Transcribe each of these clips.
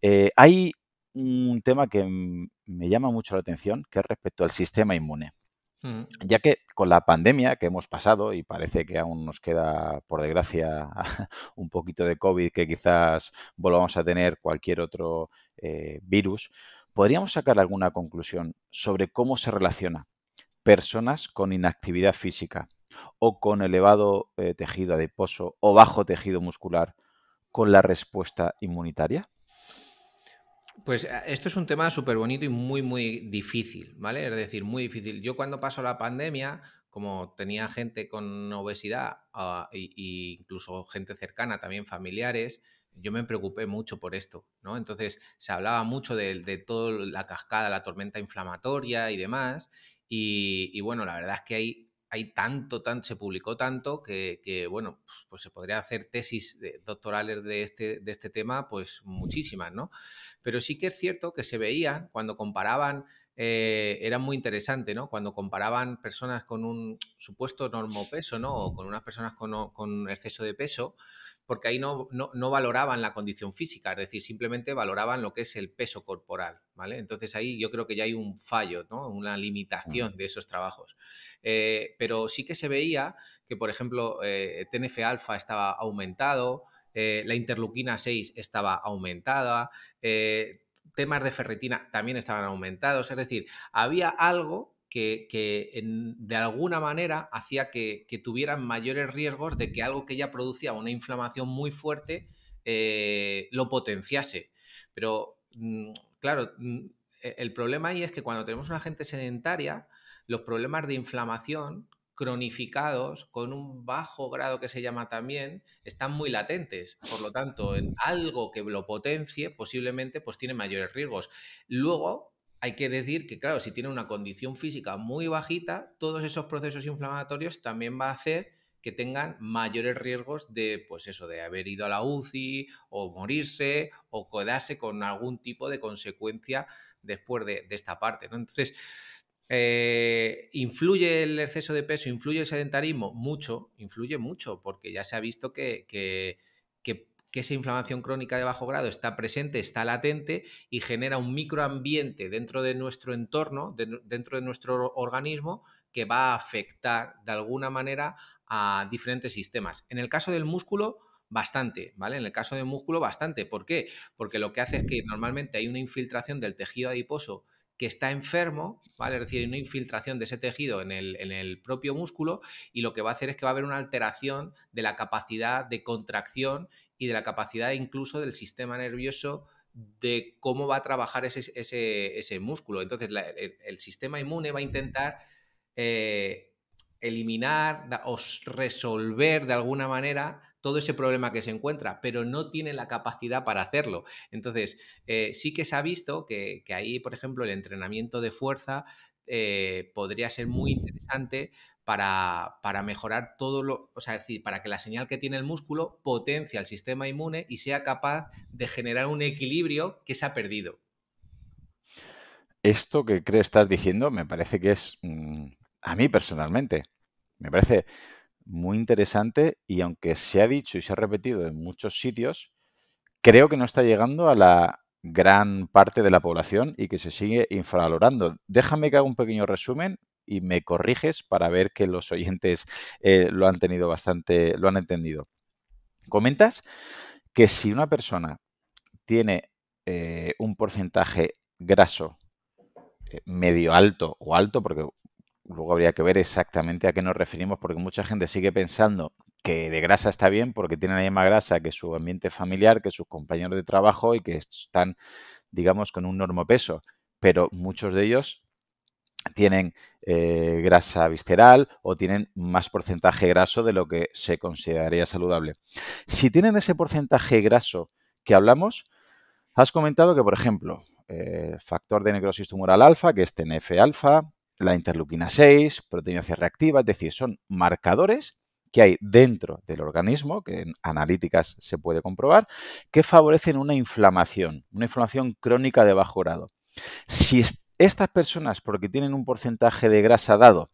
Eh, hay un tema que me llama mucho la atención, que es respecto al sistema inmune. Mm. Ya que con la pandemia que hemos pasado, y parece que aún nos queda, por desgracia, un poquito de COVID que quizás volvamos a tener cualquier otro eh, virus, ¿podríamos sacar alguna conclusión sobre cómo se relaciona personas con inactividad física o con elevado eh, tejido adiposo o bajo tejido muscular con la respuesta inmunitaria? Pues eh, esto es un tema súper bonito y muy, muy difícil, ¿vale? Es decir, muy difícil. Yo cuando pasó la pandemia, como tenía gente con obesidad e, incluso gente cercana, también familiares, yo me preocupé mucho por esto, ¿no? Entonces se hablaba mucho de, toda la cascada, la tormenta inflamatoria y demás. y bueno, la verdad es que hay hay tanto, tanto se publicó tanto que, bueno, pues, pues se podría hacer tesis doctorales de este, de este tema, pues muchísimas, ¿no? Pero sí que es cierto que se veían cuando comparaban eh, era muy interesante, ¿no? Cuando comparaban personas con un supuesto normopeso, ¿no? O con unas personas con, exceso de peso, porque ahí no, valoraban la condición física, es decir, simplemente valoraban lo que es el peso corporal, ¿vale? Entonces ahí yo creo que ya hay un fallo, Una limitación de esos trabajos. Eh, pero sí que se veía que, por ejemplo, eh, TNF-alfa estaba aumentado, la interluquina 6 estaba aumentada, temas de ferretina también estaban aumentados, es decir, había algo que, de alguna manera hacía que, que, tuvieran mayores riesgos de que algo que ya producía una inflamación muy fuerte eh, lo potenciase. Pero, mm, claro, mm, e, el problema ahí es que cuando tenemos una gente sedentaria, los problemas de inflamación cronificados con un bajo grado que se llama también, están muy latentes. Por lo tanto, en algo que lo potencie posiblemente pues tiene mayores riesgos. Luego, hay que decir que, claro, si tiene una condición física muy bajita, todos esos procesos inflamatorios también va a hacer que tengan mayores riesgos de, pues eso, de haber ido a la UCI o morirse o quedarse con algún tipo de consecuencia después de, esta parte, Entonces, eh, ¿Influye el exceso de peso? ¿Influye el sedentarismo? Mucho, influye mucho, porque ya se ha visto que, que, que, esa inflamación crónica de bajo grado está presente, está latente y genera un microambiente dentro de nuestro entorno, dentro de nuestro organismo, que va a afectar de alguna manera a diferentes sistemas. En el caso del músculo, bastante, ¿vale? En el caso del músculo, bastante. ¿Por qué? Porque lo que hace es que normalmente hay una infiltración del tejido adiposo que está enfermo, ¿vale? Es decir, una infiltración de ese tejido en el, propio músculo y lo que va a hacer es que va a haber una alteración de la capacidad de contracción y de la capacidad incluso del sistema nervioso de cómo va a trabajar ese, músculo. Entonces, el, sistema inmune va a intentar eh, eliminar o resolver de alguna manera todo ese problema que se encuentra, pero no tiene la capacidad para hacerlo. Entonces, eh, sí que se ha visto que, ahí, por ejemplo, el entrenamiento de fuerza eh, podría ser muy interesante para, para, mejorar todo lo, o sea, es decir, para que la señal que tiene el músculo potencia el sistema inmune y sea capaz de generar un equilibrio que se ha perdido. Esto que creo estás diciendo me parece que es... Mm, a mí personalmente me parece muy interesante y aunque se ha dicho y se ha repetido en muchos sitios, creo que no está llegando a la gran parte de la población y que se sigue infravalorando. Déjame que haga un pequeño resumen y me corriges para ver que los oyentes eh, lo han tenido bastante, lo han entendido. Comentas que si una persona tiene eh, un porcentaje graso eh, medio alto o alto, porque luego habría que ver exactamente a qué nos referimos, porque mucha gente sigue pensando que de grasa está bien porque tienen la misma grasa que su ambiente familiar, que sus compañeros de trabajo y que están, digamos, con un peso. Pero muchos de ellos tienen eh, grasa visceral o tienen más porcentaje graso de lo que se consideraría saludable. Si tienen ese porcentaje graso que hablamos, has comentado que, por ejemplo, eh, factor de necrosis tumoral alfa, que es TNF alfa, la interleuquina 6, proteínas reactivas, es decir, son marcadores que hay dentro del organismo, que en analíticas se puede comprobar, que favorecen una inflamación, una inflamación crónica de bajo grado. Si estas personas, porque tienen un porcentaje de grasa dado,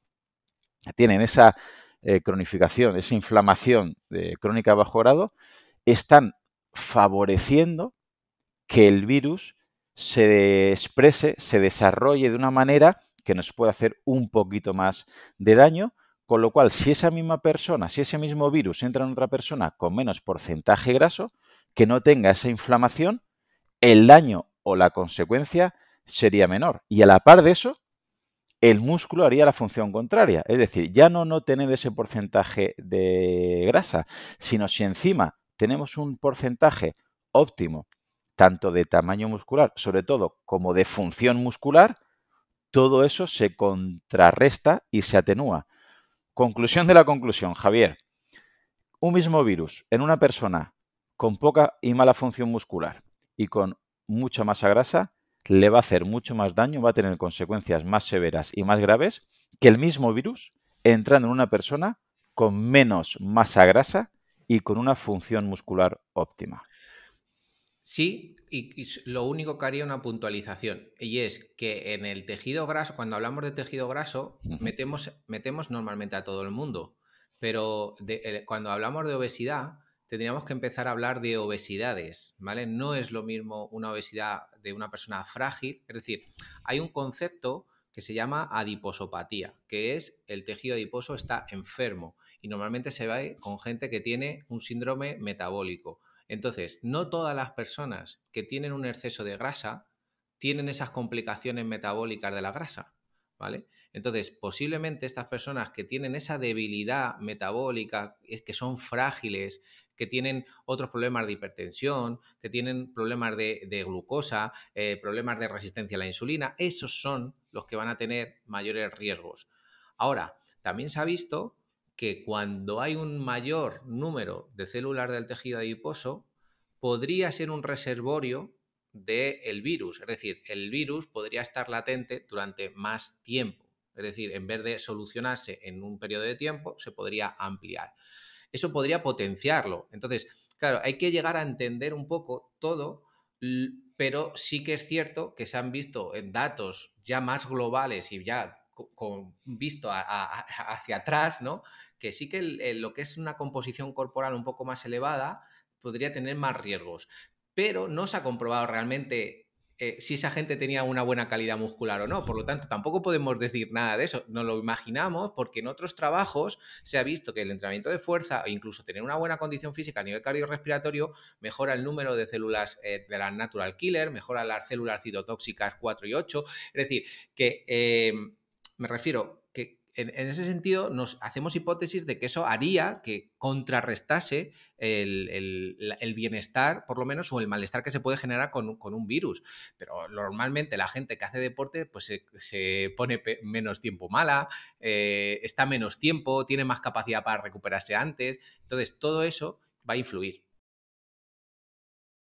tienen esa eh, cronificación, esa inflamación crónica de bajo grado, están favoreciendo que el virus se exprese, se desarrolle de una manera que nos puede hacer un poquito más de daño. Con lo cual, si esa misma persona, si ese mismo virus entra en otra persona con menos porcentaje graso, que no tenga esa inflamación, el daño o la consecuencia sería menor. Y a la par de eso, el músculo haría la función contraria. Es decir, ya no, no tener ese porcentaje de grasa, sino si encima tenemos un porcentaje óptimo, tanto de tamaño muscular, sobre todo como de función muscular, todo eso se contrarresta y se atenúa. Conclusión de la conclusión, Javier. Un mismo virus en una persona con poca y mala función muscular y con mucha masa grasa le va a hacer mucho más daño, va a tener consecuencias más severas y más graves que el mismo virus entrando en una persona con menos masa grasa y con una función muscular óptima. Sí, y, lo único que haría una puntualización, y es que en el tejido graso, cuando hablamos de tejido graso, metemos, normalmente a todo el mundo, pero cuando hablamos de obesidad, tendríamos que empezar a hablar de obesidades, ¿vale? No es lo mismo una obesidad de una persona frágil, es decir, hay un concepto que se llama adiposopatía, que es el tejido adiposo está enfermo y normalmente se va eh, con gente que tiene un síndrome metabólico. Entonces, no todas las personas que tienen un exceso de grasa tienen esas complicaciones metabólicas de la grasa, ¿vale? Entonces, posiblemente estas personas que tienen esa debilidad metabólica, que son frágiles, que tienen otros problemas de hipertensión, que tienen problemas de, glucosa, eh, problemas de resistencia a la insulina, esos son los que van a tener mayores riesgos. Ahora, también se ha visto que cuando hay un mayor número de células del tejido adiposo, podría ser un reservorio del virus. Es decir, el virus podría estar latente durante más tiempo. Es decir, en vez de solucionarse en un periodo de tiempo, se podría ampliar. Eso podría potenciarlo. Entonces, claro, hay que llegar a entender un poco todo, pero sí que es cierto que se han visto en datos ya más globales y ya con, visto hacia atrás, ¿no? Que sí que lo que es una composición corporal un poco más elevada podría tener más riesgos. Pero no se ha comprobado realmente eh, si esa gente tenía una buena calidad muscular o no. Por lo tanto, tampoco podemos decir nada de eso. No lo imaginamos porque en otros trabajos se ha visto que el entrenamiento de fuerza e incluso tener una buena condición física a nivel cardiorrespiratorio mejora el número de células eh, de las natural killer, mejora las células citotóxicas 4 y 8. Es decir, que... Eh, me refiero que en, ese sentido nos hacemos hipótesis de que eso haría que contrarrestase el, bienestar, por lo menos, o el malestar que se puede generar con, un virus. Pero normalmente la gente que hace deporte pues se, pone menos tiempo mala, eh, está menos tiempo, tiene más capacidad para recuperarse antes. Entonces, todo eso va a influir.